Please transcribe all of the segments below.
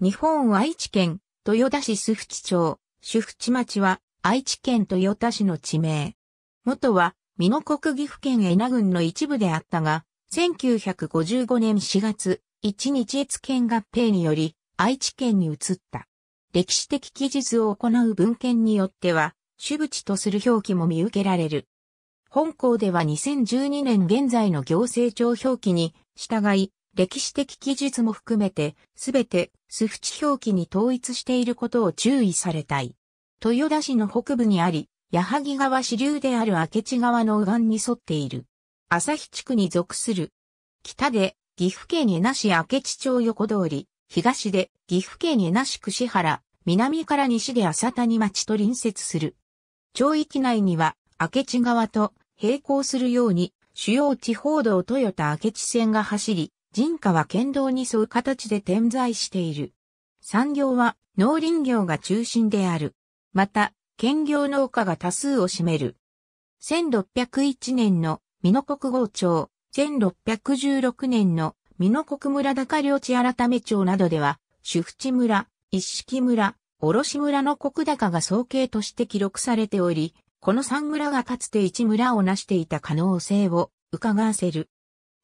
日本愛知県、豊田市須淵町、主淵町は、愛知県豊田市の地名。元は、美濃国岐阜県恵那郡の一部であったが、1955年4月、一日越県合併により、愛知県に移った。歴史的記述を行う文献によっては、主淵とする表記も見受けられる。本校では2012年現在の行政庁表記に従い、歴史的記述も含めて、すべてスフチ表記に統一していることを注意されたい。豊田市の北部にあり、矢作川支流である明智川の右岸に沿っている。日地区に属する。北で岐阜県になし明智町横通り、東で岐阜県になし串原、南から西で浅谷町と隣接する。町域内には明智川と並行するように主要地方道豊田明智線が走り、人家は県道に沿う形で点在している。産業は農林業が中心である。また、兼業農家が多数を占める。1601年の美濃国郷町、1616年の美濃国村高領地改め町などでは、主婦地村、一式村、卸村の国高が総計として記録されており、この三村がかつて一村を成していた可能性を伺わせる。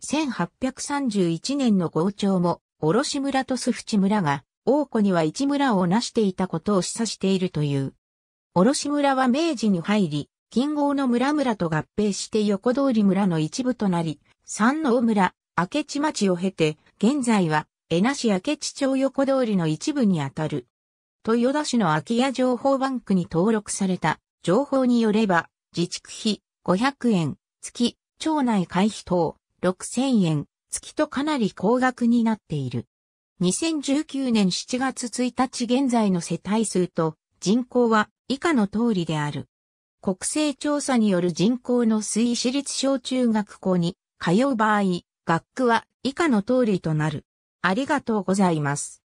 1831年の豪潮も、卸村と須淵村が、王庫には一村を成していたことを示唆しているという。卸村は明治に入り、近郷の村々と合併して横通り村の一部となり、三能村、明智町を経て、現在は、江那市明智町横通りの一部にあたる。豊田市の空き家情報バンクに登録された情報によれば、自治区費500円、月、町内会費等、6000円、月とかなり高額になっている。2019年7月1日現在の世帯数と人口は以下の通りである。国勢調査による人口の推移私立小中学校に通う場合、学区は以下の通りとなる。ありがとうございます。